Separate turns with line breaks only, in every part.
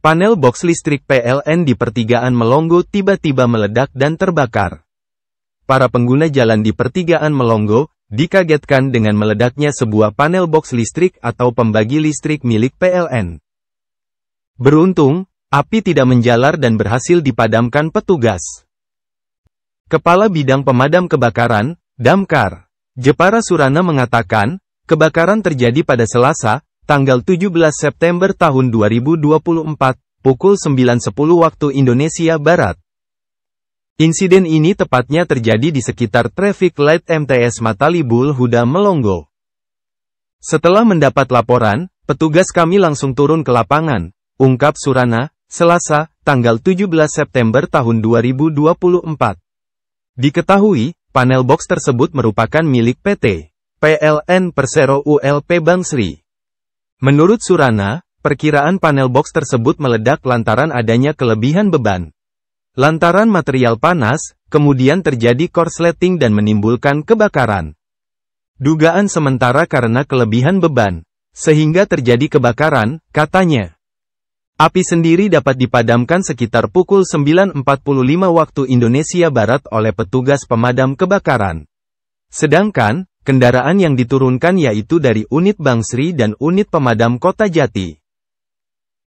Panel box listrik PLN di pertigaan Melongo tiba-tiba meledak dan terbakar. Para pengguna jalan di pertigaan Melongo dikagetkan dengan meledaknya sebuah panel box listrik atau pembagi listrik milik PLN. Beruntung, api tidak menjalar dan berhasil dipadamkan petugas. Kepala Bidang Pemadam Kebakaran, Damkar, Jepara Surana mengatakan, kebakaran terjadi pada Selasa, tanggal 17 September tahun 2024, pukul 9.10 waktu Indonesia Barat. Insiden ini tepatnya terjadi di sekitar traffic light MTS Matalibul Huda Melongo. Setelah mendapat laporan, petugas kami langsung turun ke lapangan, ungkap Surana, Selasa, tanggal 17 September tahun 2024. Diketahui, panel box tersebut merupakan milik PT PLN Persero ULP Bangsri. Menurut Surana, perkiraan panel box tersebut meledak lantaran adanya kelebihan beban. Lantaran material panas, kemudian terjadi korsleting dan menimbulkan kebakaran. Dugaan sementara karena kelebihan beban, sehingga terjadi kebakaran, katanya. Api sendiri dapat dipadamkan sekitar pukul 9.45 waktu Indonesia Barat oleh petugas pemadam kebakaran. Sedangkan, Kendaraan yang diturunkan yaitu dari unit Bangsri dan unit pemadam Kota Jati.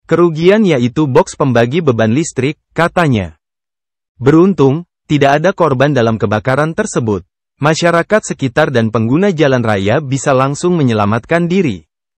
Kerugian yaitu box pembagi beban listrik, katanya. Beruntung, tidak ada korban dalam kebakaran tersebut. Masyarakat sekitar dan pengguna jalan raya bisa langsung menyelamatkan diri.